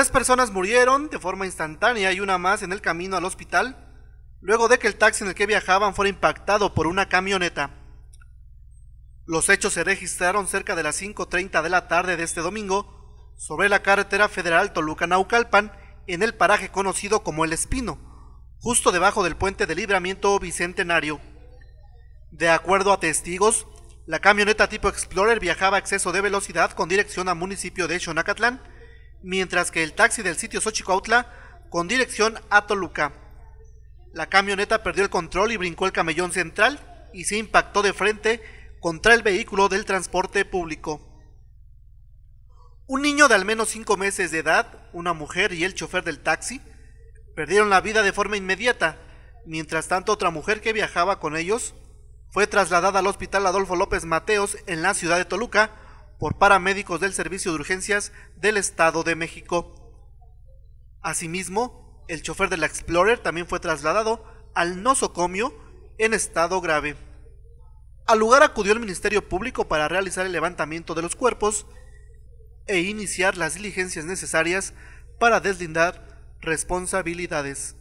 Tres personas murieron de forma instantánea y una más en el camino al hospital, luego de que el taxi en el que viajaban fuera impactado por una camioneta. Los hechos se registraron cerca de las 5.30 de la tarde de este domingo sobre la carretera federal Toluca-Naucalpan en el paraje conocido como El Espino, justo debajo del puente de libramiento bicentenario. De acuerdo a testigos, la camioneta tipo Explorer viajaba a exceso de velocidad con dirección al municipio de Xonacatlán, mientras que el taxi del sitio Xochicuautla con dirección a Toluca. La camioneta perdió el control y brincó el camellón central y se impactó de frente contra el vehículo del transporte público. Un niño de al menos 5 meses de edad, una mujer y el chofer del taxi perdieron la vida de forma inmediata. Mientras tanto, otra mujer que viajaba con ellos fue trasladada al hospital Adolfo López Mateos en la ciudad de Toluca, por paramédicos del Servicio de Urgencias del Estado de México. Asimismo, el chofer de la Explorer también fue trasladado al nosocomio en estado grave. Al lugar acudió el Ministerio Público para realizar el levantamiento de los cuerpos e iniciar las diligencias necesarias para deslindar responsabilidades.